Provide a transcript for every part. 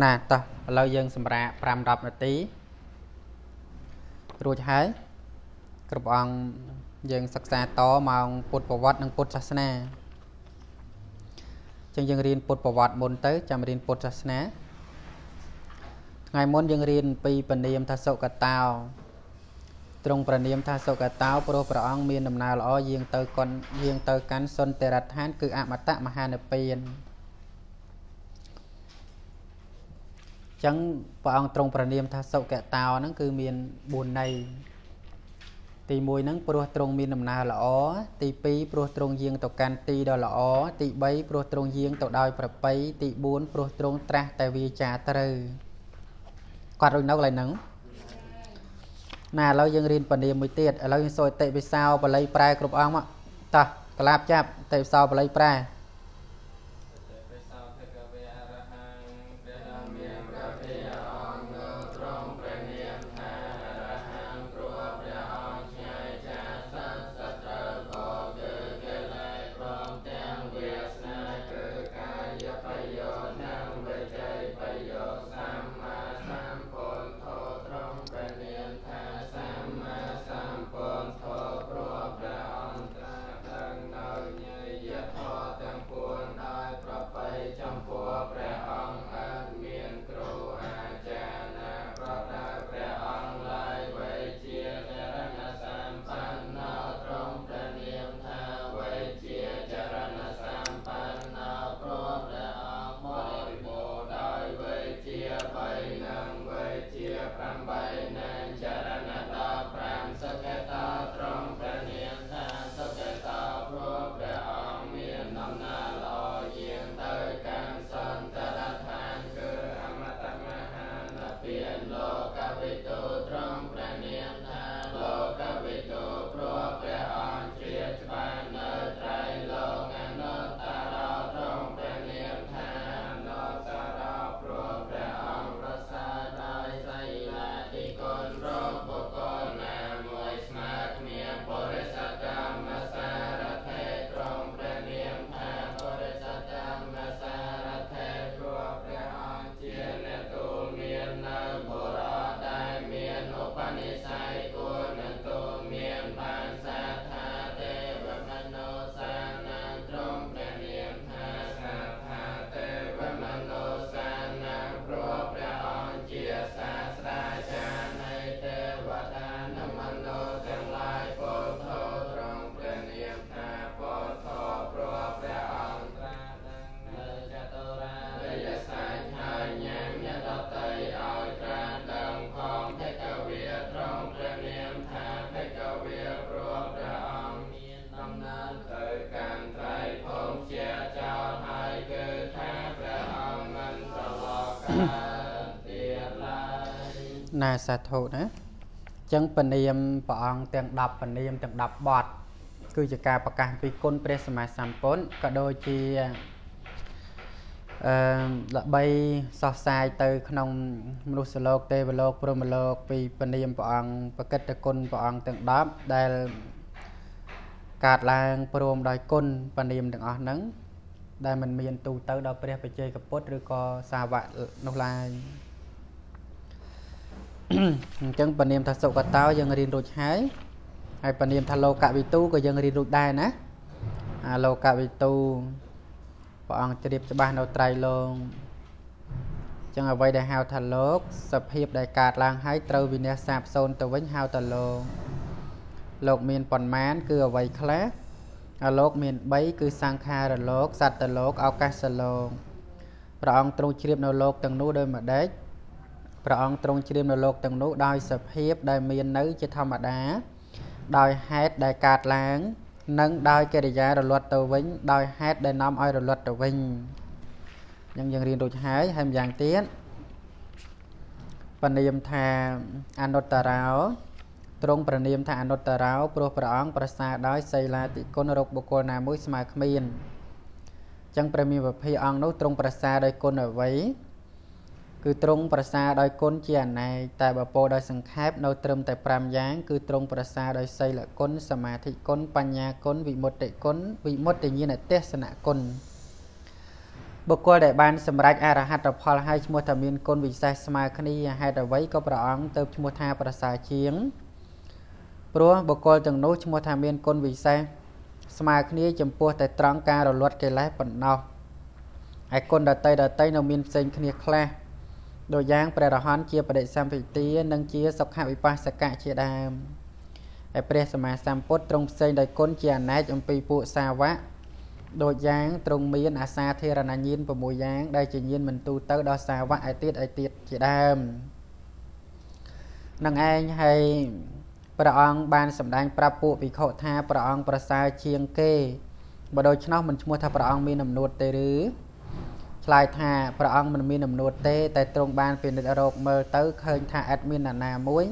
ណាតោះឥឡូវយើងសម្រាក5 10នាទីរួចហើយគ្រប់អង្គយើងសិក្សាតម៉ោងពុទ្ធប្រវត្តិនិងពុទ្ធសាសនាចឹងយើងរៀនពុទ្ធប្រវត្តិមុនទៅចាំរៀនពុទ្ធសាសនាថ្ងៃមុនយើងរៀនពីពនាមថាសុកតោទ្រង់ប្រនាមថាសុកតោព្រោះព្រះអង្គមានដំណើរល្អយាងទៅកនយាងទៅកាន់សុន្ទរដ្ឋាន គឺអមតៈមហានិព្វានចឹងព្រះអង្គទ្រង់ប្រណាម ថាសុគតោហ្នឹងគឺមាន4ន័យទី1ហ្នឹង ព្រោះទ្រង់មានដំណើរល្អទី2ព្រោះទ្រង់យាងទៅកាន់ទីដ៏ល្អទី3ព្រោះទ្រង់យាងទៅដោយប្របីទី4ព្រោះទ្រង់ត្រាស់តែវាចាត្រូវគាត់រួចនៅកន្លែងហ្នឹងណាឥឡូវយើងរៀនពលាមួយទៀតឥឡូវយើងសូត្រតិវិសោបល័យប្រែគ្រប់អង្គមកតោះក្លាបចាប់តិវិសោបល័យប្រែសាធុណាចឹងពនាមព្រះអង្គទាំង10ពនាមទាំង10បទគឺជាការប្រកាសពីគុណព្រះសម្មាសម្ពុទ្ធក៏ដូចជាអឺល្បីសោះសាយទៅ ក្នុងមនុស្សលោកទេវលោកព្រហ្មលោក ពីពនាមព្រះអង្គប្រកិតគុណព្រះអង្គទាំង10ដែលកាត់ឡើងព្រមដោយ គុណពនាមទាំងអស់ហ្នឹងដែលមិនមានទូទៅដល់ព្រះបច្ចេកពុទ្ធឬក៏សាវកនោះឡើយអញ្ចឹងបនិមថាសុកតោយើងរៀនរួចហើយហើយបនិមថាលោកវិទូក៏យើងរៀនរួចដែរណាអាលោកវិទូព្រះអង្គជ្រាបច្បាស់នៅត្រៃលងចឹងអ្វីដែលហៅថាលោក សភាព ដែលកើតឡើងហើយត្រូវវិនិច្ឆ័យសាបសូន្យទៅវិញហៅថាលោកលោក មានប៉ុន្មានគឺអ្វីខ្លះអាលោកមាន3គឺសង្ខារលោកសត្វតលោកឱកាសលោកព្រះអង្គទ្រង់ជ្រាបនៅលោកទាំងនោះដោយម្ដេចព្រះអង្គទ្រង់ច្រៀមនៅលោកទាំងនោះដោយសភាពដែលមាននៅជាធម្មតាដោយហេតុដែលកើតឡើង និងដោយកិរិយារលត់ទៅវិញដោយហេតុដែលនាំឲ្យរលត់ទៅវិញអញ្ចឹងយើងរៀនរួចហើយហើយម្យ៉ាងទៀតបនាមថាអនុត្តរោទ្រង់ប្រនាមថាអនុត្តរោព្រោះព្រះអង្គប្រសាដោយសីលាតិគុណរកបុគ្គលណាមួយស្មើគ្មានអញ្ចឹងព្រះមានវិភ័យអង្គនោះទ្រង់ប្រសាដោយគុណអ្វីគឺទ្រង់ប្រសាដោយគុណជាអនេកតែបពោដោយសង្ខេបនៅត្រឹមតែ5យ៉ាងគឺទ្រង់ប្រសាដោយសីលគុណសមាធិគុណបញ្ញាគុណវិមុតតិគុណវិមុតតិញ្ញាណទេសនគុណបុគ្គលដែលបានសម្រេចអរហត្តផលហើយឈ្មោះថាមានគុណវិសេសស្មើគ្នាហេតុអ្វីក៏ព្រះអង្គទៅឈ្មោះថាប្រសើរជាងព្រោះបុគ្គលទាំងនោះឈ្មោះថាមានគុណវិសេសស្មើគ្នាចំពោះ តែត្រង់ការរលត់កិលេសប៉ុណ្ណោះឯគុណដតីដតីនៅមានផ្សេងគ្នាខ្លះដូចយ៉ាងព្រះរហន្តជាបដិសម្ពទានិងជាសុខវិបស្សកៈជាដើមហើយព្រះសម្មាសម្ពុទ្ធទ្រង់ផ្សេងដោយគុណជាអណែកអំពីពួកសាវកដូចយ៉ាងទ្រង់មានអាសាធិរណញ្ញាណ6យ៉ាងដែលជាញាណមិនទូទៅដល់សាវកឯទៀតឯទៀតជាដើមនឹងឯងហើយព្រះអង្គបានសម្ដែងប្រាប់ពួកវិខុថាព្រះអង្គប្រសើរជាងគេបើដូច្នោះមិនឈ្មោះថាព្រះអង្គមានអំណួតទេឬឆ្លើយថាព្រះអង្គមិនមានអំណួតទេ តែទ្រង់បានពិនិត្យរកមើលទៅឃើញថាឥតមានអ្នកណាមួយ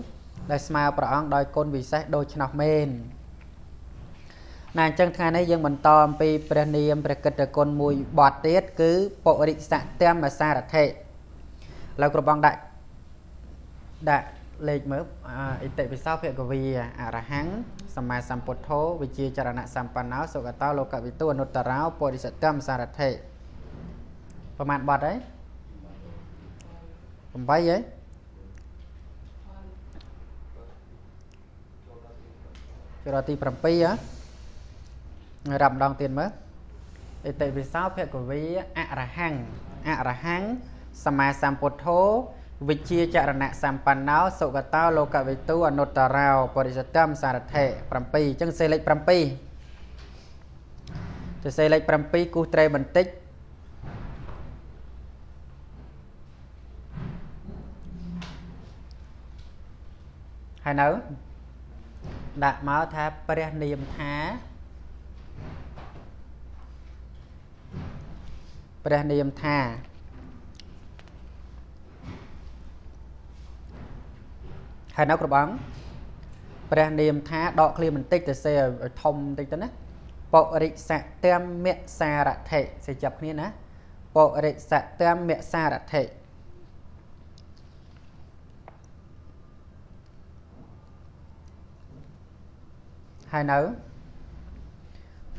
ដែលស្មើព្រះអង្គដោយគុណវិសេសដូច្នោះមែនណាអញ្ចឹងថ្ងៃនេះយើង បន្តអំពីព្រះនាមព្រះកិត្តិគុណមួយបទទៀតគឺពុរិសៈធម្មសារថេឥឡូវគ្រប់បងដាក់ដាក់លេខមើលអិតិពិសោភគវីអរហੰសម្មាសម្ពុទ្ធោវិជាចរណៈសម្បណ្ណោសុគតោលោកវិទូអនុត្តរោពុរិសៈធម្មសារថេប្រមាណបាត់ហើយ8ហើយចូលដល់ទី7ហ៎រាប់ម្ដងទៀតមើលអិតិវិសោភគវីអរហੰងអរហੰងសមាសម្ពុទ្ធោវិជាចរណៈសម្បណ្ណោសុគតោលោកវិទូ អនុត្តរោបរិសកម្មសារថេ7អញ្ចឹងសេលេខ7ចេះសេលេខ7គូសត្រេបន្តិចហើយនៅដាក់មកថាព្រះនាមថាព្រះនាមថាហើយនៅព្រះអង្គព្រះនាមថាដកឃ្លាបន្តិចទៅសេឲ្យធំបន្តិចទៅណាបរិស័កតមៈសារៈធិសេចចាប់គ្នាណាបរិស័កតមៈសារៈធិហើយនៅ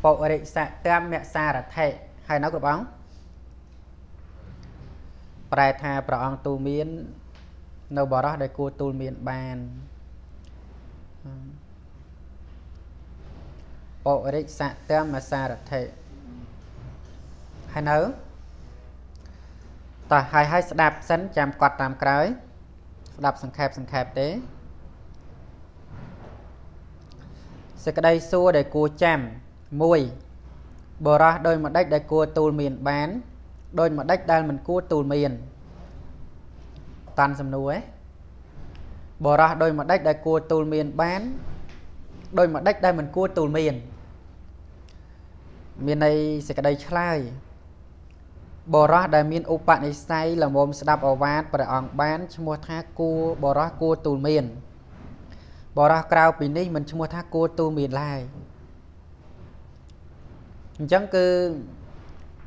បុរិសតាមសារថេហើយនៅព្រះអង្គប្រែថាព្រះអង្គទូលមាន នៅបរោះដែលគួរទូលមានបានបុរិសតាមសារថេហើយនៅតោះហើយហើយស្ដាប់សិនចាំគាត់តាមក្រោយស្ដាប់សង្ខេបសង្ខេបទេសេចក្តីសួរដែលគួរចាំ1បរោះដោយម្ដេចដែលគួរទូលមានបាន ដោយម្ដេចដែលមិនគួរទូលមាន តាន់សំណួរឯងបរោះដោយម្ដេចដែលគួរទូលមានបានដោយម្ដេចដែលមិនគួរទូលមាន មានន័យសេចក្តីឆ្លើយបរោះដែលមានឧបនិស្ស័យល្មមស្ដាប់អវាទព្រះអង្គបានឈ្មោះថាគួរបរោះគួរទូលមានបរោះក្រៅពីនេះមិនឈ្មោះថាគួរទូមានឡើយអញ្ចឹងគឺ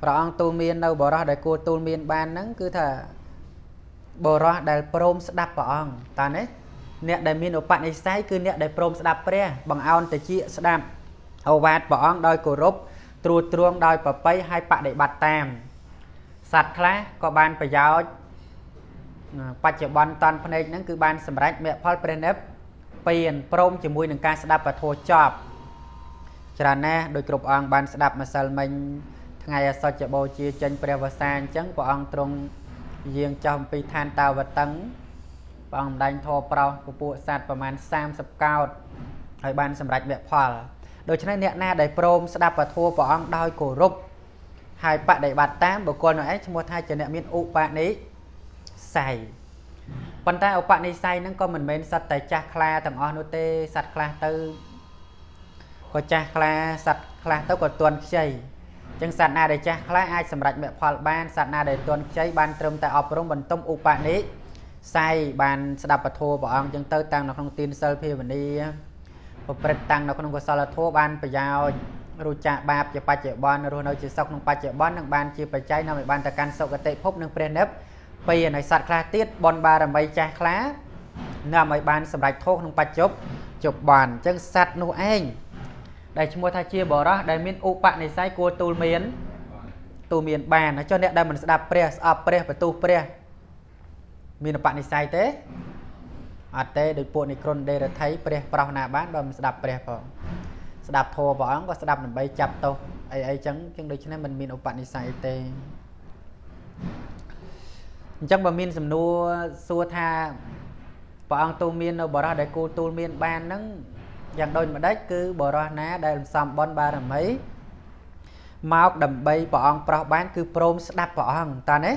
ព្រះអង្គទូលមាននៅបរោះដែលគួរទូលមាន បានហ្នឹងគឺថាបរោះដែលព្រមស្ដាប់ព្រះអង្គតើណាអ្នកដែលមានឧបនិស្ស័យគឺអ្នកដែលព្រមស្ដាប់ព្រះបង្អោនតិចស្ដាប់អូវាទព្រះអង្គដោយគោរពត្រួតត្រងដោយប្របីហើយបដិបត្តិតាមសត្វខ្លះក៏បានប្រយោជន៍បច្ចុប្បន្នតាន់ភ្នែកហ្នឹងគឺបានសម្រេចមគ្គផលព្រះនិព្វានពានព្រមជាមួយនឹងការស្ដាប់ពធចប់ច្រើនណាស់ដោយគ្រប់អង្គបានស្ដាប់ម្សិលមិញថ្ងៃអសច្ចបូជាចេញព្រះវស្សាអញ្ចឹងព្រះអង្គទ្រង់យាងចុះអំពីឋានតាវតឹងព្រះអង្គម្ដែងធေါ်ប្រោសពពួកសัตว์ប្រមាណ30កោតហើយបានសម្រេចមគ្គផលដូច្នេះអ្នកណាដែលព្រមស្ដាប់ពធព្រះអង្គដោយគោរពហើយបដិបត្តិតាមបុគ្គលនោះឯងឈ្មោះថាជាអ្នកមានឧបានិស្ស័យប៉ុន្តែឧបនិស្ស័យហ្នឹងក៏មិនមែនសត្វតែចាស់ខ្លាទាំងអស់នោះទេសត្វខ្លះទៅក៏ចាស់ខ្លាសត្វខ្លះទៅក៏ទន់ខ្ចីអញ្ចឹងសត្វណាដែលចាស់ខ្លាអាចសម្រេចមគ្គផលបានសត្វណាដែលទន់ខ្ចីបានត្រឹមតែអប់រំបន្ទុំឧបនិស្ស័យបាន ស្ដាប់ពធព្រះអង្គអញ្ចឹងទៅតាំងនៅក្នុងទានសិលភាវនាប្រព្រឹត្តតាំងនៅក្នុងកុសលធម៌បានប្រយោជន៍រੂចាកបាបជាបច្ចុប្បន្នរស់នៅជាសុខក្នុងបច្ចុប្បន្ននិងបានជាបច្ច័យនាំឲ្យបានទៅកាន់សុគតិភពនិងព្រះនិព្វានពីហើយសត្វខ្លះទៀតបនបារមីចាស់ខ្លានាំឲ្យបានសម្រេចធោះក្នុងបច្ចុប្បន្នជប់បានអញ្ចឹងសត្វនោះឯងដែលឈ្មោះថាជាបរោះដែលមានឧបនិស្ស័យគួរទូលមាន ទូលមានបានចុះអ្នកដែលមិនស្ដាប់ព្រះស្អប់ព្រះបន្ទុះព្រះមានឧបនិស្ស័យទេអត់ទេដោយពួកនិក្រុនដេរដ្ឋីព្រះ ប្រោះណាបានបើមិនស្ដាប់ព្រះផងស្ដាប់ធម៌ព្រះអង្គក៏ស្ដាប់ដើម្បីចាប់ទោសអីអីចឹងជាងដូច្នេះមិនមានឧបនិស្ស័យទេអញ្ចឹងបើមានសំណួរសួរថាព្រះអង្គទូលមាននៅបរោះដែលគូទូលមានបានហ្នឹងយ៉ាងដូចម្ដេចគឺបរោះណា ដែលសំបនបារមីមកដើម្បីព្រះអង្គប្រោះបាន គឺព្រមស្ដាប់ព្រះអង្គតើណា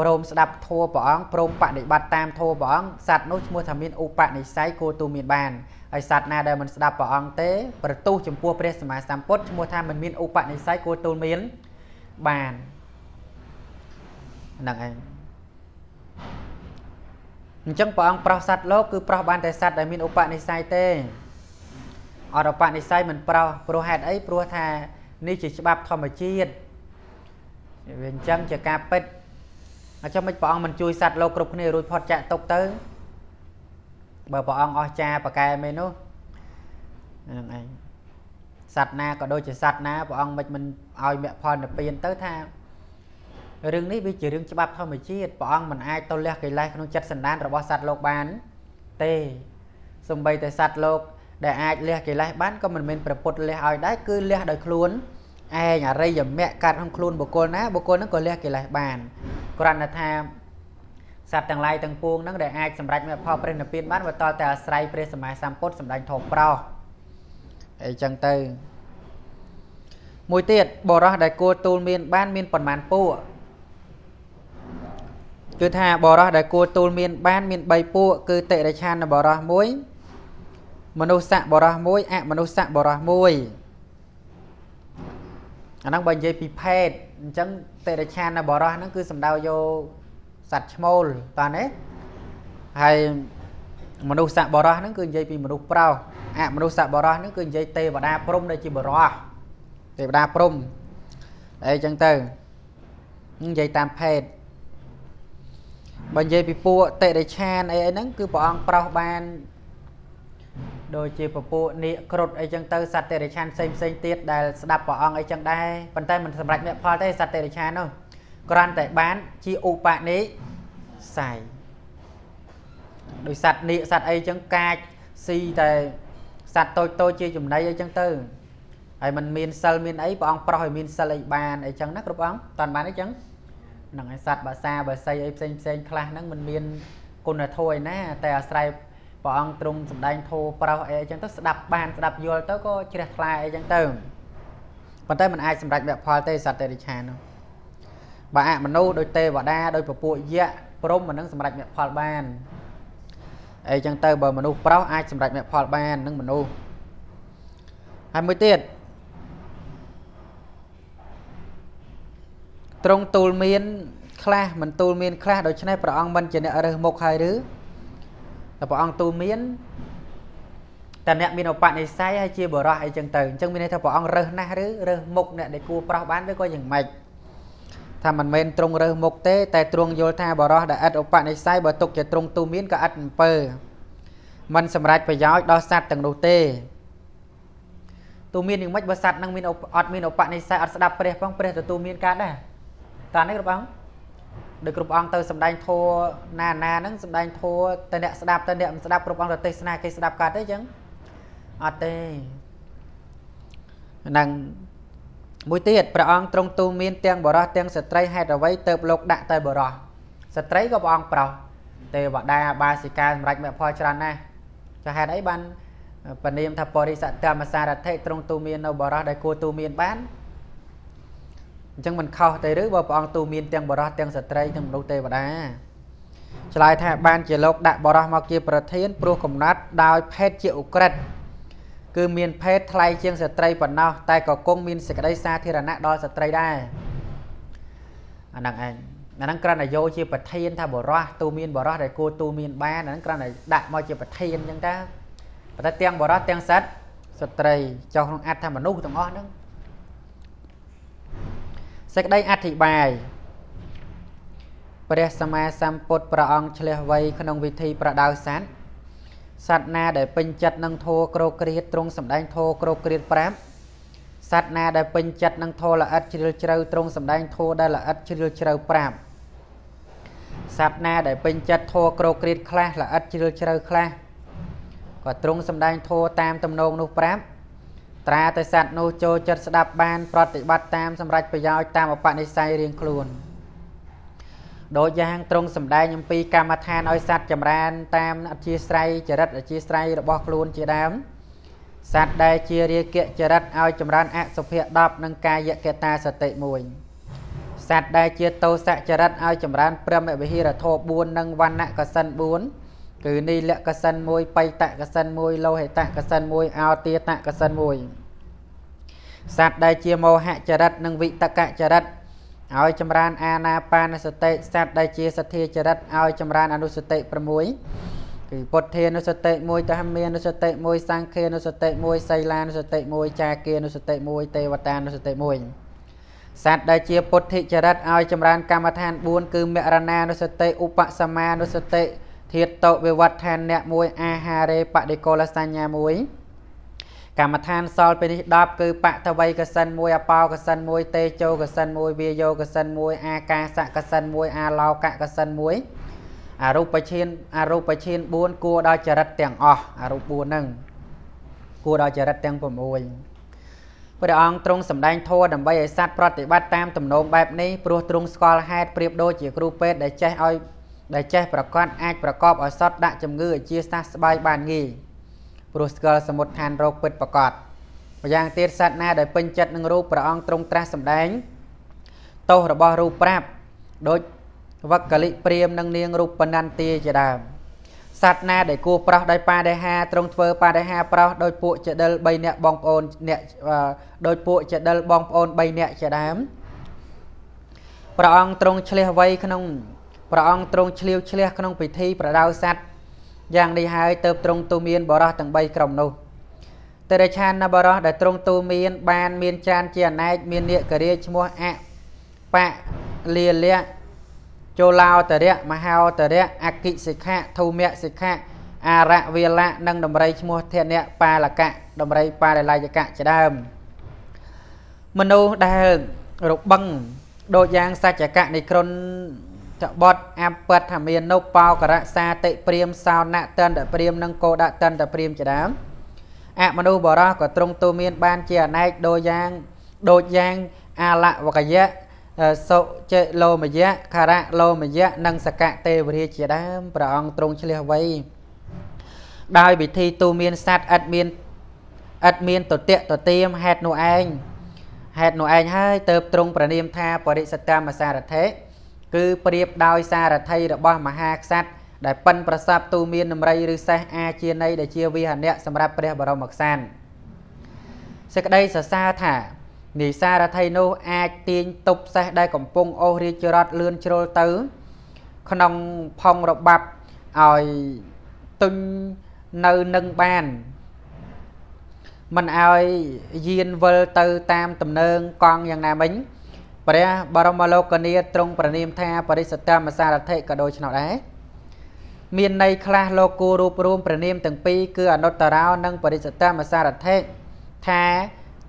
ព្រមស្ដាប់ធម៌ព្រះអង្គព្រមបដិបត្តិតាមធម៌ព្រះអង្គសត្វនោះឈ្មោះថាមានឧបនិស្ស័យគោទូមានបានហើយសត្វណាដែលមិនស្ដាប់ព្រះអង្គទេ ប្រទូសចំពោះព្រះសម្មាសម្ពុទ្ធឈ្មោះថាមិនមានឧបនិស្ស័យគោទូមានបានហ្នឹងឯងអញ្ចឹងព្រះអង្គប្រោះសត្វលោកគឺប្រោះបានតែសត្វដែលមានឧបនិស្ស័យទេអរឧបនិស្ស័យមិនប្រោះព្រោះហេតុអីព្រោះថានេះជាច្បាប់ធម្មជាតិវាអញ្ចឹងជាការពិតអញ្ចឹងមិនព្រះអង្គមិនជួយសត្វលោកគ្រប់គ្នារួចផុតចាក់ទុកទៅបើព្រះអង្គអស់ចាប្រកែមែននោះហ្នឹងឯងសត្វណាក៏ដូចជាសត្វណាព្រះអង្គមិនមិនឲ្យមគ្គផលនិព្វានទៅថារឿងនេះវាជារឿងច្បាប់ធម្មជាតិព្រះអង្គមិនអាចទៅលះកិលេសក្នុងចិត្តសន្តានរបស់សត្វលោកបានទេសំបីតែសត្វលោក ដែលអាចលះកិលេសបានក៏មិនមែនព្រះពុទ្ធលះឲ្យដែរគឺលះដោយខ្លួនឯងអរិយមគ្គកើតក្នុងខ្លួនបុគ្គលណាបុគ្គលហ្នឹងក៏លះកិលេសបានគ្រាន់តែថាសត្វទាំងឡាយទាំងពួងហ្នឹងដែលអាចសម្រេចមគ្គផលព្រះនិព្វានបានវាតតែអាស្រ័យព្រះសម្មាសម្ពុទ្ធសម្ដែងធម៌ប្រោសអីចឹងទៅមួយទៀតបរោះដែលគួរទូលមាន បានមានប៉ុន្មានពួកគឺថាបរោះដែលគួរទូលមានបាន មាន3ពួកគឺតិរិឆានបរោះមួយ មនុស្សៈបរោះមួយអមនុស្សៈបរោះមួយ អាហ្នឹងបើនិយាយពីភេទអញ្ចឹងតិរិឆានបរោះហ្នឹងគឺសំដៅយកសត្វឈ្មោលតើណាហើយមនុស្សសបរោះហ្នឹងគឺនិយាយពីមនុស្សប្រោសអមនុស្សសបរោះហ្នឹងគឺនិយាយទេវតាព្រំដែលជាបរោះទេវតាព្រំអីចឹងទៅ និយាយតាមភេទបើនិយាយពីពួកតិរិឆានអីអីហ្នឹងគឺព្រះអង្គប្រោសបានដូចជាពពួកនាគគ្រុឌអីចឹងទៅសត្វតិរិឆានផ្សេងផ្សេងទៀតដែលស្ដាប់ព្រះអង្គអីចឹងដែរប៉ុន្តែមិនសម្រេចមគ្គផលទេសត្វតិរិឆាននោះគ្រាន់តែបានជាឧបនិស្ស័យដោយសត្វនាគសត្វអីចឹងកាចស៊ីតែសត្វតូចតូចជាចំណីអីចឹងទៅហើយมันមានសិលមានអីព្រះអង្គប្រោះឲ្យមានសិលអីបានអីចឹងណាគ្រប់អង្គតាន់បានអីចឹងនឹងឯសត្វបាសាបាសីអីផ្សេងផ្សេងខ្លះហ្នឹងมันមានគុណធម៌ឯណាតែអាស្រ័យព្រះអង្គទ្រង់សម្ដែងធម៌ប្រោសអីអញ្ចឹងទៅស្ដាប់បានស្ដាប់យល់ទៅក៏ជ្រះថ្លាអីអញ្ចឹងទៅប៉ុន្តែมันអាចសម្រេចមគ្គផលទេសត្វតិរិឆាននោះបើអមនុស្សដោយទេវតាដោយពពួកយៈព្រមមិននឹងសម្រេចមគ្គផលបានអីចឹងទៅបើមនុស្សប្រុសអាចសម្រេចមគ្គផលបាននឹងមនុស្សហើយមួយទៀតទ្រង់ទូលមាន ខ្លះមិនទូលមានខ្លះដូច្នេះព្រះអង្គមិនជាអ្នករើសមុខហើយឬតែព្រះអង្គទូលមានតែអ្នកមានឧបនិស្ស័យហើយជាបរោះអីចឹងទៅអញ្ចឹងមានន័យថាព្រះអង្គរើសណាស់ឬរើសមុខអ្នកដែលគួរប្រោះបានឬក៏យ៉ាងម៉េចថាមិនមែនទ្រង់រើសមុខទេតែទ្រង់យល់ថាបរោះដែលឥតឧបនិស្ស័យបើទុកជាទ្រង់ទូលមានក៏ឥតអំពើมันសម្រេចប្រយោជន៍ដល់សត្វទាំងនោះទេទូលមានយ៉ាងម៉េចបើសត្វនឹងមានអត់មានឧបនិស្ស័យអត់ស្ដាប់ព្រះផងព្រះទទួលមានកើតដែរកាលនេះព្រះអង្គដោយគ្រប់អង្គទៅ សម្ដែងធัวណាណាហ្នឹងសម្ដែងធัวទៅអ្នកស្ដាប់ទៅអ្នកមិនស្ដាប់គ្រប់អង្គទៅទេសនាគេស្ដាប់កើតទេអញ្ចឹងអត់ទេហ្នឹងមួយទៀតព្រះអង្គទ្រង់ទូមាន ទាំងបរោះទាំងស្ត្រីហេតុអ្វីទៅលោកដាក់តែបរោះស្ត្រីក៏ព្រះអង្គប្រោសទេវតាបាសិកាសម្រាប់មគ្គផលច្រើនណាស់ចាហេតុអីបានពនាមថាបរិសតមសារតិទ្រង់ទូមាននៅបរោះដែលគួរទូមានបានអញ្ចឹងមិនខុសទេឬបើព្រះអង្គទូមានទាំងបរោះទាំងស្ត្រីទាំងមនុស្សទេវតាឆ្លើយថាបានជាលោក ដាក់បរោះមក ជាប្រធាន ព្រោះកំណត់ដោយភេទជាឧក្រិដ្ឋគឺមានភេទថ្លៃជាងស្ត្រីប៉ុណ្ណោះ តែក៏គង់មានសេចក្តីសាធារណៈដល់ស្ត្រីដែរអាហ្នឹងឯងអាហ្នឹងក្រណយោជាប្រធានថាបរោះទូមានបរោះដែលគួរទូមានបានអាហ្នឹងក្រណដាក់មកជាប្រធានអញ្ចឹងតើប៉ុន្តែទាំងបរោះទាំងសត្វស្ត្រីចុះក្នុងអត្ថមនុស្សទាំងអស់ហ្នឹងសេចក្តីអធិប្បាយព្រះសម្មាសម្ពុទ្ធព្រះអង្គឆ្លៀសវៃក្នុងវិធី ប្រដៅសัตว์សត្វណាដែលពេញចិត្តនឹងធោក្រក្រៀតទ្រង់សម្ដែងធោក្រក្រៀតប្រាប់សត្វណាដែលពេញចិត្តនឹងធោល្អិតជ្រាលជ្រៅទ្រង់សម្ដែងធោដែលល្អិតជ្រាលជ្រៅប្រាប់សត្វណាដែលពេញចិត្តធោក្រក្រៀតខ្លះល្អិតជ្រាលជ្រៅខ្លះក៏ទ្រង់សម្ដែងធោតាមទំនងនោះប្រាប់ត្រាទៅសัตว์នោះចូលចិត្តស្ដាប់បានប្រតិបត្តិតាមសម្រេចប្រយោជន៍តាមអបនិស្ស័យរៀងខ្លួនដោយយ៉ាងត្រង់សម្ដែងអំពីកម្មដ្ឋានឲ្យសัตว์ចម្រើនតាមអធិស្ស្រ័យចរិតអធិស្ស្រ័យរបស់ខ្លួនជាដើមសัตว์ដែលជារាគៈចរិតឲ្យចម្រើនអសុភៈ10និងកាយកេតាសតិ1សัตว์ដែលជាទោសចរិតឲ្យចម្រើនព្រមវិហិរធម៌4និងវណ្ណកសិន4គឺនីលកសិនមួយបៃតកសិនមួយលោហិតកសិនមួយអោទាតកសិនមួយសត្វដែលជាមោហចរិតនិងវិតកចរិតឲ្យចម្រើនអាណាបានសតិសត្វដែលជាសទ្ធាចរិតឲ្យចម្រើនអនុសតិ6គឺពុទ្ធានុសតិ1តហមានុសតិ1សង្ឃានុសតិ1សីលានុសតិ1ចាគានុសតិ1ទេវតានុសតិ1សត្វដែលជា ពុទ្ធិចរិតឲ្យចម្រើន កម្មដ្ឋាន4គឺមរណានុសតិឧបសមានុសតិធាតតវិវត្តឋានៈមួយអាហារេបដិកលសញ្ញាមួយ កម្មដ្ឋានសល់ពេលនេះ10គឺបតវៃកសិនមួយអបោកសិនមួយទេជោកសិនមួយវាយោកសិនមួយអាកាសកសិនមួយអាឡោកកសិនមួយ អរូបឈានអរូបឈាន4គួរដល់ចរិតទាំងអស់អរូប4ហ្នឹងគួរដល់ចរិតទាំង6ព្រះអង្គទ្រង់សម្ដែងធម៌ដើម្បីឲ្យសត្វប្រតិបត្តិតាមទំនោរបែបនេះព្រោះទ្រង់ស្គាល់ហេតុប្រៀបដូចជាគ្រូពេទ្យដែលចេះឲ្យដែលចេះប្រកបអាចប្រកបឲ្យសតដាក់ជំងឺអជាសះស្បើយបានងាយព្រោះស្គាល់សមុទ្ឋានរោគពិតប្រកបម្យ៉ាងទៀតសត្វណាដែលពេញចិត្តនឹងរូបព្រះអង្គទ្រង់ត្រាស់សម្ដែងទោសរបស់រូបប្រាប់ដូចវកលិព្រាមនិងនាងរូបនន្ទាជាដើម សត្វណាដែលគួប្រោះដោយបាដេហាទ្រង់ធ្វើ បាដេហាប្រោះដោយពួកចដិល3នាក់បងប្អូនអ្នកដោយពួកចដិលបងប្អូន3នាក់ជាដើមព្រះអង្គទ្រង់ឆ្លៀសវ័យក្នុងព្រះអង្គទ្រង់ឆ្លៀវឆ្លះក្នុងពិធីប្រដៅសัตว์យ៉ាងនេះហើយទៅទ្រង់ទូមានបរោះទាំង3ក្រុមនោះតេរឆានបរោះដែលទ្រង់ទូមានបានមានចានជាអណែកមាននាគរាជឈ្មោះអបៈលាលៈចោឡោតរៈមហោតរៈអកិសិក្ខៈធុមៈសិក្ខៈអរៈវាលៈនិងដំរីឈ្មោះធនៈបាលកៈដំរីបាលលាយកៈជាដើមមនុស្សដែលរបឹងដូចយ៉ាងសច្ចកៈនៃក្រុនចបុតអបិទ្ធមាននុបោករសាតិព្រាមសោណតន្តព្រាមនិងកោដតន្តព្រាមជាដើមអមនុស្សបរោះក៏ទ្រង់ទូមានបានជាអណែកដូចយ៉ាង ដូចយ៉ាងអាលវកយៈសុចេលោមយៈខរៈលោមយៈនិង សកៈទេវរាជជាដើមព្រះអង្គទ្រង់ឆ្លៀសវៃដោយវិធីទូមានសัตว์ឥតមានឥតមានតតិតទៀមហេតុនោះឯងហេតុនោះឯងហើយទៅទ្រង់ប្រណីមថាបរិសកម្មសារថេគឺប្រៀបដោយសារថីរបស់មហាក្សត្រដែលប៉ិនប្រសពទូមានដំរីឬសេះអាជានៃដែលជាវិហនៈសម្រាប់ព្រះបរមក្សាន្តសេចក្តីសរសើរថានីសារថីនោះអាចទាញទប់សេះដែលកំពុងអូសរាជរដ្ឋលឿនជ្រុលទៅក្នុងផងរបបឲ្យទុញនៅនឹងបានមិនឲ្យយានវិលទៅតាមដំណើរកង់យ៉ាងណាមិញព្រះបរមលោកនាទ្រង់ប្រណីមថាបរិសតមសារតិក៏ដូច្នោះដែរមានន័យខ្លះលោកគូរូបរួមប្រណីមទាំងពីរគឺអនុត្តរោនិងបរិសតមសារតិថា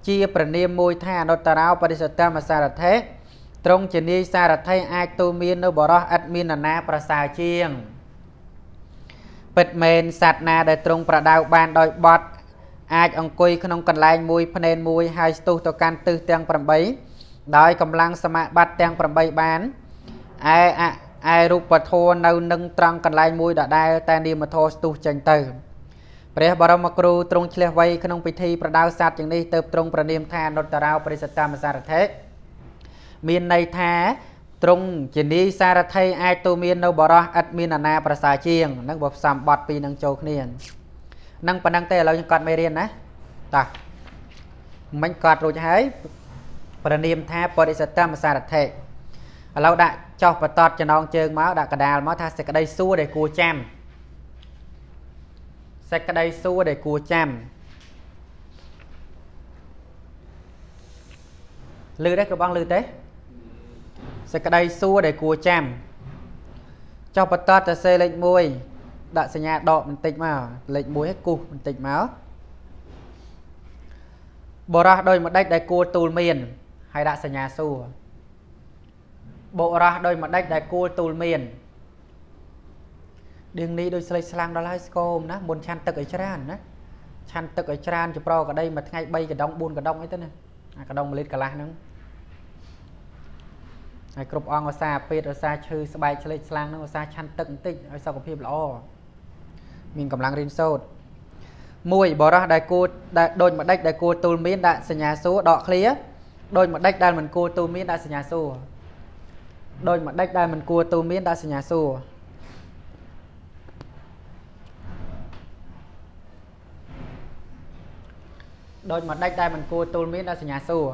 ជាប្រណីមមួយថាអនុត្តរោបរិសតមសារតិត្រង់ជានាយសារថីអាចទូមាននៅបរោះឥតមានណាប្រសើរជាងពិតមែនសត្វណាដែលត្រង់ប្រដៅបានដោយបត់ អាច អង្គុយក្នុងកន្លែងមួយភ្នែនមួយហើយស្ទុះទៅកាន់ទិសទាំង8ដោយកម្លាំងសមាបត្តិទាំង8បានឯអឯរូបធម៌នៅនឹងត្រង់កន្លែងមួយដដែល តែនាមធម៌ស្ទុះចេញទៅព្រះបរមគ្រូទ្រង់ឆ្លៀសវៃក្នុងពិធីប្រដៅសัตว์ទាំងនេះទៅទ្រង់ប្រណិមថាអនុត្តរោបរិសត្តមសារថេមានន័យថាទ្រង់ជានីសារថេអាចទូមាននៅ បរោះឥតមានអាណាប្រសាជាងនឹងបើផ្សំបត់ពីនឹងចូលគ្នានឹងប៉ុណ្ណឹងទេឥឡូវខ្ញុំកាត់មេរៀនណាតោះមិញកាត់រួចហើយប្រនាមថាបរិសត្តមសារថេឥឡូវដាក់ចោះបតតចំណងជើងមកដាក់កដាលមកថាសេចក្តីសួរដែលគួរចាំសេចក្តីសួរដែលគួរចាំឮទេក្របងឮទេសេចក្តីសួរដែលគួរចាំចោះបតតទៅសេលេខ1ដាក់សញ្ញាដកបន្តិចមកលេខ1ឲ្យគូសបន្តិចមកបរោះដោយម្ដេចដែលគួរទូលមានហើយដាក់សញ្ញាសួរបុរសដោយម្ដេចដែលគួរទូលមានដៀងនេះដូចស្លេចស្លាំងដល់ហើយស្គមណាមុនឆាន់ទឹកឲ្យច្រើនណាឆាន់ទឹកឲ្យច្រើនចប្រកដីមួយថ្ងៃ3កដង4កដងអីទៅណាអាកដង1លីត្រកន្លះហ្នឹងហើយគ្រប់អង្គឧស្សាហ៍ពេទ្យឧស្សាហ៍ឈឺស្បែកឆ្លេកស្លាំងហ្នឹងឧស្សាហ៍ឆាន់ទឹកបន្តិចឲ្យសុខភាពល្អមានកម្លាំងរៀនសូត្រ1បរោះដែលគួរដែលដូចម្ដេចដែលគួរទូលមានដាក់សញ្ញាសួរដកឃ្លាដោយមួយដេចដែលមិនគួរទូមានដាក់សញ្ញាសួរដោយមួយដេចដែលមិនគួរទូមានដាក់សញ្ញាសួរដោយមួយដេចដែលមិនគួរទូមានដល់សញ្ញាសួរ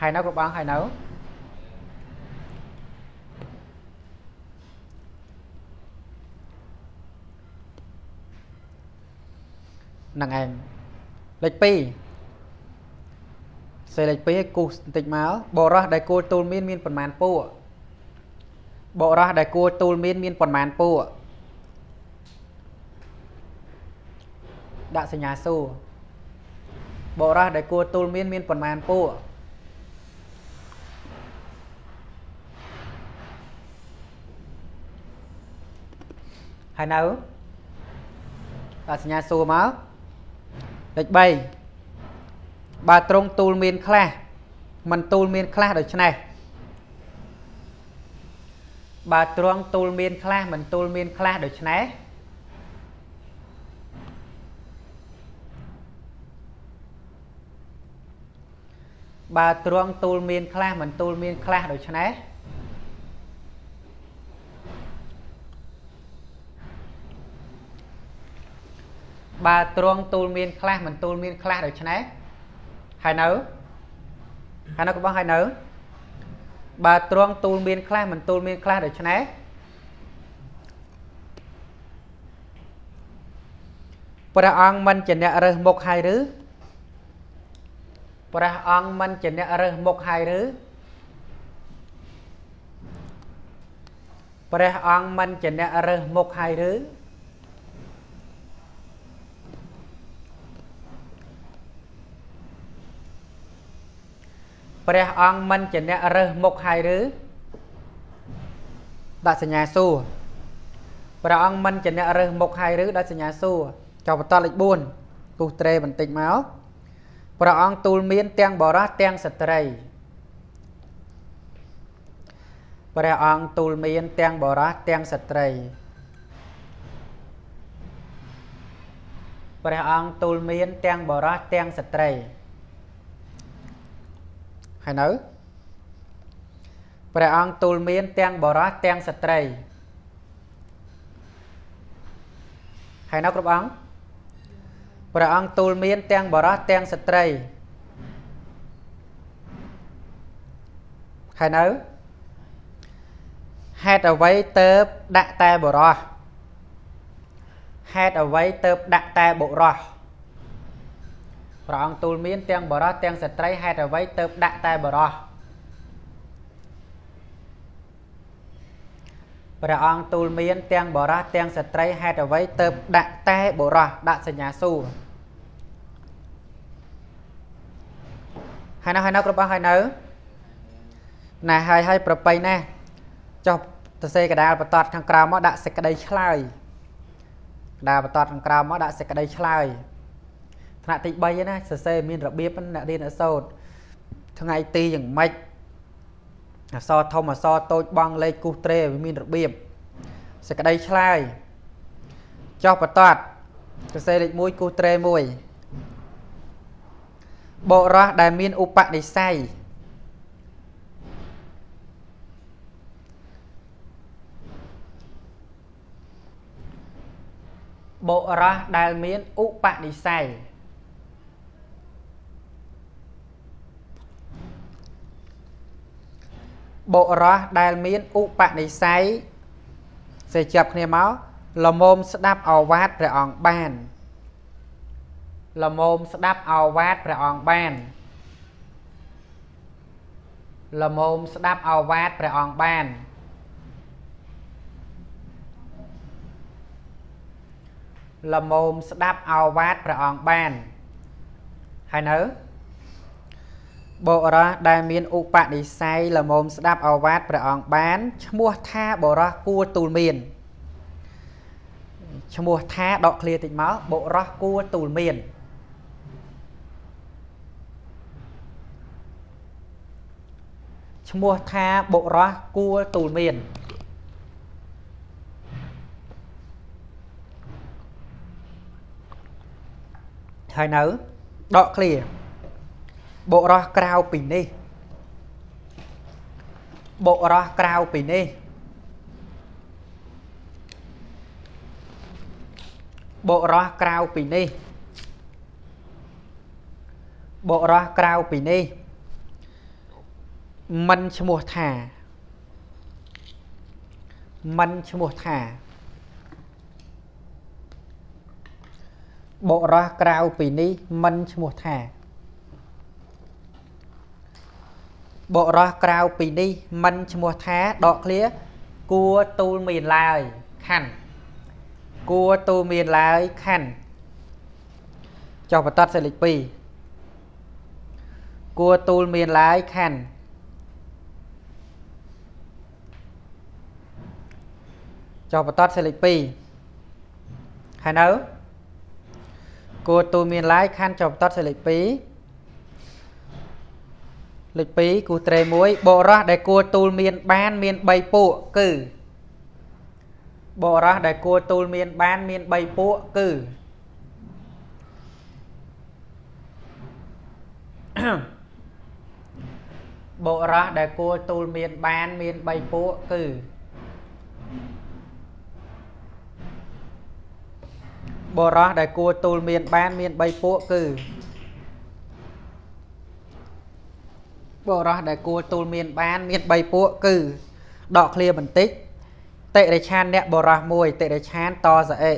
ហើយនៅក៏បងហើយនៅនឹងឯងលេខ2សេលេចពីឲ្យគូសបន្តិចមកបរោះដែលគួរទូលមានមានប្រមាណពួកបរោះដែលគួរទូលមានមានប្រមាណពួកដាក់សញ្ញាសួរបរោះដែលគួរទូលមានមានប្រមាណពួកហើយនៅដាក់សញ្ញាសួរមកលេខ3បើទ្រង់ទូលមានខ្លះមិនទូលមានខ្លះដូច្នេះបើទ្រង់ទូលមានខ្លះមិនទូលមានខ្លះដូច្នេះបើទ្រង់ទូលមានខ្លះមិនទូលមានខ្លះដូច្នេះបើទ្រង់ទូលមានខ្លះមិនទូលមានខ្លះដូច្នេះហើយនៅហើយនៅកបោះហើយនៅបើទ្រង់ទូលមានខ្លះមិនទូលមានខ្លះដូច្នេះព្រះអង្គមិនជាអ្នករើសមុខហើយឬព្រះអង្គមិនជាអ្នករើសមុខហើយឬព្រះអង្គមិនជាអ្នករើសមុខហើយឬព្រះអង្គមិនជាអ្នករើសមុខហើយឬដាក់សញ្ញាសួរព្រះអង្គមិនជាអ្នករើសមុខហើយឬដាក់សញ្ញាសួរចុះបន្តលេខ4គូត្រេបន្តិចមកព្រះអង្គទូលមានទាំងបរោះទាំងស្ត្រីព្រះអង្គទូលមានទាំងបរោះទាំងស្ត្រីព្រះអង្គទូលមានទាំងបរោះទាំងស្ត្រីហើយនៅព្រះអង្គទូលមាន ទាំង បរោះទាំង ស្ត្រីហើយនៅគ្រប់អង្គព្រះអង្គទូលមាន ទាំង បរោះទាំងស្ត្រីហើយនៅហេតុអ្វីទៅដាក់តែបរោះហេតុអ្វីទៅដាក់តែបុរោះព្រះអង្គទូលមាន ទាំងបរោះទាំងស្ត្រីហេតុអ្វីទៅដាក់តែបរោះព្រះអង្គទូលមានទាំងបរោះទាំងស្ត្រីហេតុអ្វីទៅដាក់តែបរោះដាក់សញ្ញាសួរហើយនៅហើយនៅគ្រប់អស់ហើយនៅ ណែហើយហើយប្របីណែចុះទៅសេកដាលបតតខាងក្រៅមកដាក់សេចក្តីឆ្លើយកដាលបតតខាងក្រៅមកដាក់សេចក្តីឆ្លើយថ្នាក់ទី3ណាសរសេរមានរបៀបអ្នករៀនអក្សរថ្ងៃទីយ៉ាងម៉េចអក្សរធំអក្សរតូចបងលេខគូសត្រេវាមានរបៀបសេចក្តីឆ្លើយចោះបតតសរសេរលេខ1គូសត្រេ1បរោះដែលមានឧបនិស្ស័យបុរសដែលមានឧបនិស្ស័យបុរសដែលមានឧបនិស្ស័យសេចជាប់គ្នាមកលមមស្ដាប់អវាទព្រះអង្គបាន លមមស្ដាប់អវាទព្រះអង្គបាន លមមស្ដាប់អវាទព្រះអង្គបាន លមមស្ដាប់អវាទព្រះអង្គបានហើយនៅបុរសដែលមានឧបនិស្ស័យល្មមស្ដាប់អវាទព្រះអង្គបានឈ្មោះថាបុរសគួរទូលមានឈ្មោះថាដកឃ្លាតិចមកបុរសគួរទូលមានឈ្មោះថាបុរសគួរទូលមានហើយនៅដកឃ្លាបុរសក្រៅពីនេះបុរសក្រៅពីនេះបុរសក្រៅពីនេះបុរសក្រៅពីនេះមិនឈ្មោះថាមិនឈ្មោះថាបុរសក្រៅពីនេះមិនឈ្មោះថាបុរសក្រៅពីនេះមិនឈ្មោះថាដកឃ្លាគួរទូលមានឡើយខណ្ឌគួរទូលមានឡើយខណ្ឌចុះបន្តសិលេខ2គួរទូលមានឡើយខណ្ឌចុះបន្តសិលេខ2ហើយនៅ គួរទូលមានឡើយខណ្ឌចុះបន្តសិលេខ2លេខ2គូត្រេ1បរោះដែលគួរទូលមានបានមាន3ពួកគឺបរោះដែលគួរទូលមានបានមាន3ពួកគឺបុរសដែល គួរទូលមានបានមាន3ពួកគឺបុរសដែលគួរទូលមាន បាន មាន3ពួកគឺបុរសដែលគួរទូលមានបាន មាន3ពួក គឺដកឃ្លាបន្តិចតិរិឆានអ្នកបុរសមួយតិរិឆានតសអេ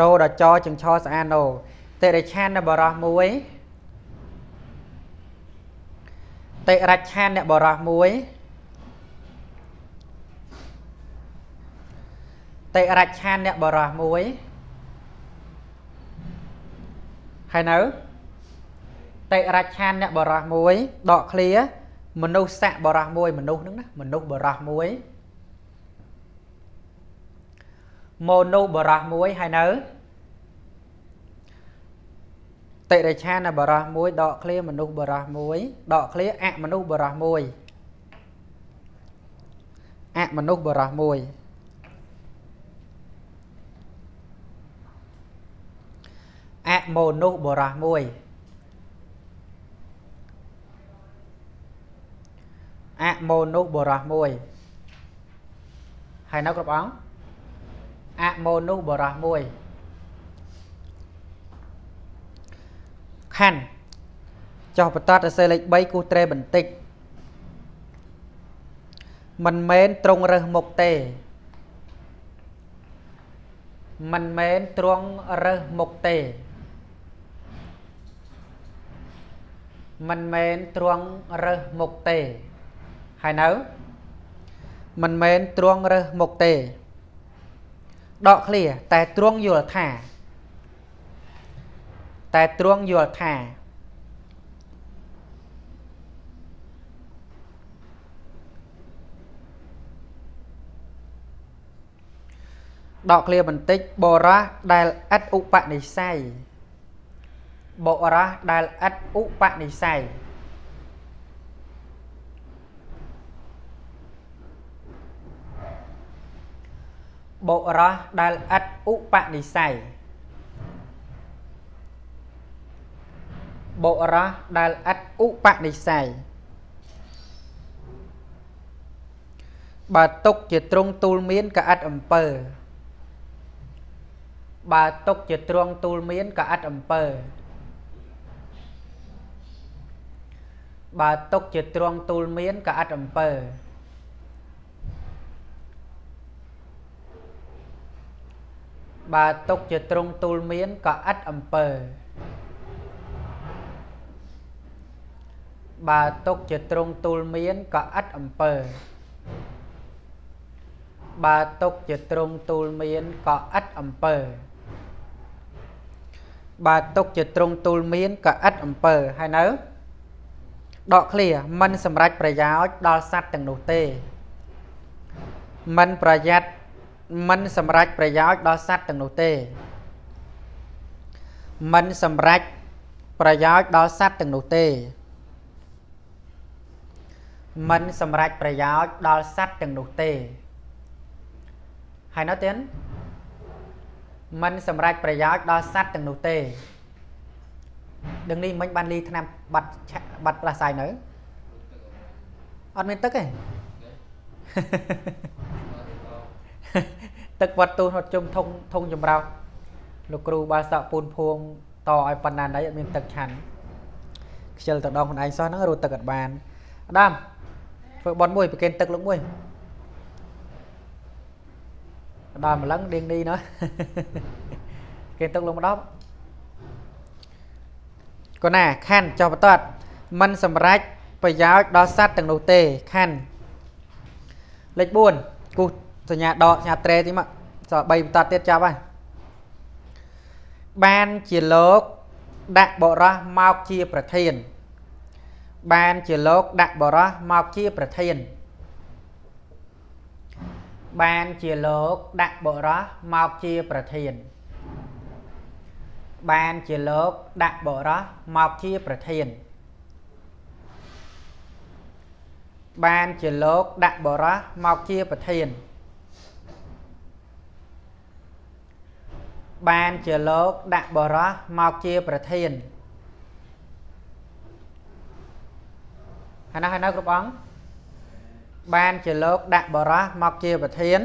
រោដចចង្ឆោស្អាណូតិរិឆានអ្នកបុរសមួយតិរិឆានអ្នកបុរសមួយតិរិឆានអ្នកបុរសមួយហើយនៅតិរច្ឆានអ្នកបរោះមួយដកឃ្លាមនុស្សស័កបរោះមួយមនុស្សហ្នឹងណាមនុស្សបរោះមួយមនុស្សបរោះមួយហើយនៅតិរច្ឆានបរោះមួយដកឃ្លាមនុស្សបរោះមួយដកឃ្លាអមនុស្សបរោះមួយអមនុស្សបរោះមួយអមនុស្សបរោះមួយអមនុស្សបុរសមួយហើយនៅគ្រប់អង្គអមនុស្សបុរសមួយខណ្ឌចុះបន្តទៅសេលេខ3គូត្រេបន្តិចមិនមែនត្រង់រើសមុខទេមិនមែនត្រង់រើសមុខទេមិនមែនត្រង់រើសមុខទេហើយនៅមិនមែនទ្រង់រើសមុខទេដកឃ្លាតែទ្រង់យល់ថា តែទ្រង់យល់ថា ដកឃ្លាបន្តិចបរះដែលឥតឧបនិស្ស័យបរះដែលឥតឧបនិស្ស័យបុរសដែលឥតឧបនិស្ស័យបុរសដែលឥតឧបនិស្ស័យបើຕົកជាទ្រង់ទូលមានក៏ឥតអំពើបើຕົកជាទ្រង់ទូលមានក៏ឥតអំពើបើຕົកជាទ្រង់ទូលមានក៏ឥតអំពើបើຕົកជាទ្រង់ទូលមានក៏ឥតអំពើបើຕົកជាទ្រង់ទូលមានក៏ឥតអំពើបើຕົកជាទ្រង់ទូលមានក៏ឥតអំពើបើຕົកជាទ្រង់ទូលមានក៏ឥតអំពើហើយនៅដកឃ្លាមិនសម្រេចប្រយោជន៍ដល់សัตว์ទាំងនោះទេមិនប្រយ័ត្នមិនសម្រេចប្រយោជន៍ដល់សត្វទាំងនោះទេមិនសម្រេចប្រយោជន៍ដល់សត្វទាំងនោះទេមិនសម្រេចប្រយោជន៍ដល់សត្វទាំងនោះទេហើយនៅទៀតមិនសម្រេចប្រយោជន៍ដល់សត្វទាំងនោះទេដឹងនេះមិញបានលីឆ្នាំបាត់បាត់ផ្លាសាយនៅអត់មានទឹកទេទឹកវត្តទូនហត់ជុំធុងធុងចម្រោះលោកគ្រូបាសក់ពូនភួងតឲ្យប៉ុណ្ណាណីអត់មានទឹកឆាន់ខ្ជិលទៅដងខ្លួនឯងសោះហ្នឹងរត់ទឹកអត់បានអាដាមធ្វើបន់មួយប្រគេនទឹកលោកមួយដល់ម្លឹងដៀងនេះណោះគេទឹកលោកម្ដប់កូនណាខណ្ឌចោះបន្ទាត់มันសម្រេចប្រយោជន៍ដល់សัตว์ទាំងនោះទេខណ្ឌលេខ4សញ្ញាដកសញ្ញាត្រេទីមកសល់3បន្ទាត់ទៀតចាប់ហើយបានជាលោកដាក់បរោះមកជាប្រធានបានជាលោកដាក់បរោះមកជាប្រធានបានជាលោកដាក់បរោះមកជាប្រធានបានជាលោកដាក់បរោះមកជាប្រធានបានជាលោកដាក់បរោះមកជាប្រធានបានជាលោកដាក់បរោះមកជាប្រធានហើយណាហើយណាគ្រប់អង្គបានជាលោកដាក់បរោះមកជាប្រធាន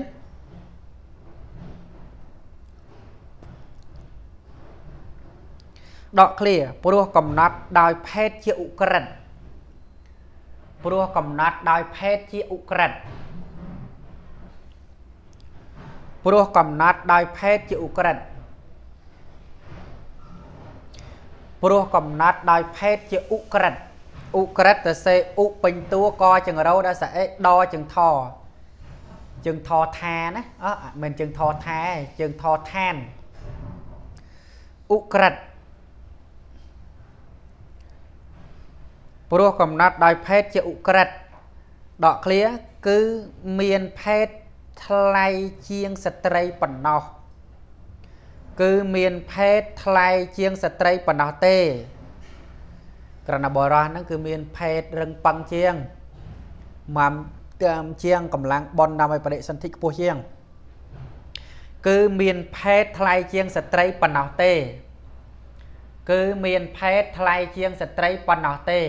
ដកឃ្លាព្រោះកំណត់ដោយភេទជាឧក្រិដ្ឋព្រោះកំណត់ដោយភេទជាឧក្រិដ្ឋព្រោះកំណត់ដោយភេទជាឧក្រិដ្ឋព្រោះកំណត់ដោយភេទជាឧក្រិដ្ឋឧក្រិដ្ឋទៅសេឧពេញតួកចង្រោដល់សអេដចង្ថជើងថថាណាអត់មិនជើងថថាទេជើងថថានឧក្រិដ្ឋព្រោះកំណត់ដោយភេទជាឧក្រិដ្ឋដកឃ្លាគឺមានភេទថ្លៃជាងស្ត្រីប៉ុណ្ណោះគឺមានភេទថ្លៃជាងស្ត្រីប៉ុណ្ណោះទេ ក្រណបរោះហ្នឹង គឺមានភេទរឹងប៉ឹងជាងមកតាមជាងកម្លាំងប៉ុនដើម្បីបដិសន្ធិខ្ពស់ជាង គឺមានភេទថ្លៃជាងស្ត្រីប៉ុណ្ណោះទេ គឺមានភេទថ្លៃជាងស្ត្រីប៉ុណ្ណោះទេ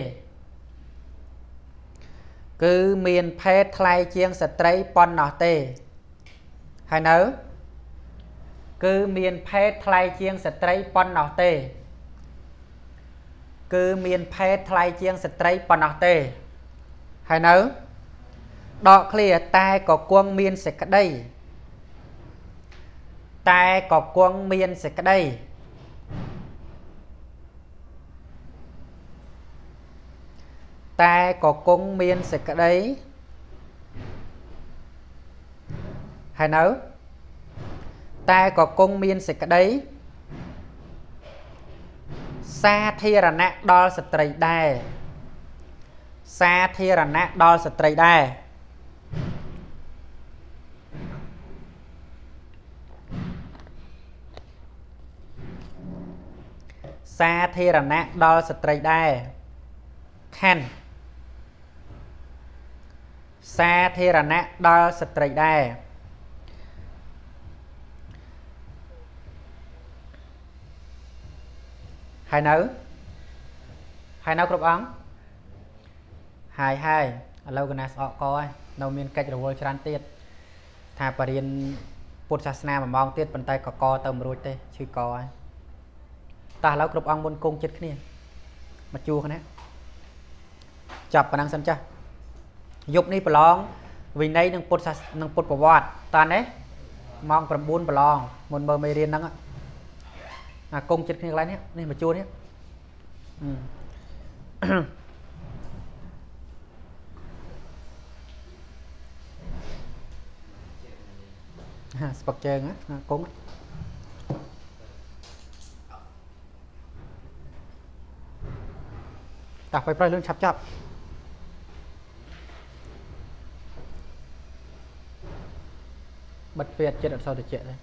គឺមានភេទថ្លៃជាងស្ត្រីប៉ុណ្ណោះទេ ហើយនៅគឺមានភេទថ្លៃជាងស្ត្រីប៉ុណ្ណោះទេ គឺមានភេទថ្លៃជាងស្ត្រីប៉ុណ្ណោះទេ ហើយនៅ ដកឃ្លាតែក៏គង់មានសេចក្តីតែក៏គង់មានសេចក្តីតែក៏គង់មានសេចក្តីហើយនៅតែក៏គង់មានសេចក្តី សាធារណៈដល់ស្ត្រីដែរសាធារណៈដល់ស្ត្រីដែរសាធារណៈដល់ស្ត្រីដែរខណ្ឌសាធារណៈដល់ស្ត្រីដែរហើយនៅហើយនៅគ្រប់អង្គហើយហើយឥឡូវកណាស្អកកហើយនៅមានកិច្ចរវល់ច្រើនទៀតថាបរិញ្ញាពុទ្ធសាសនាមួយម៉ោងទៀតប៉ុន្តែក៏កទៅមិនរួចទេឈឺកហើយតោះឥឡូវគ្រប់អង្គមុនគង់ចិត្តគ្នាមកជួគ្នាចាប់ប៉ុណ្ណឹងសិនចាស់យប់នេះប្រឡងវិន័យនិងពុទ្ធសាសនិងពុទ្ធប្រវត្តិតានទេម៉ោង9ប្រឡងមុនមើលមេរៀនហ្នឹងអាកុងចិត្តគ្នាកន្លែងនេះនេះមកជួនេះហាស្ពឹកជើងណាកុងតាស់ไปប្រៃលឿនឆាប់ចាប់បិទវាអត់ចិត្តអត់សោះតិចទេ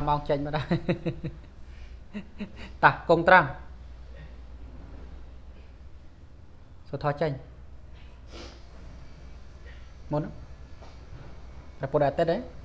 10ម៉ោងចេញមកដែរតាកុងត្រាំសុថោចេញមុនព្រះពុទ្ធអាទិត្យហ៎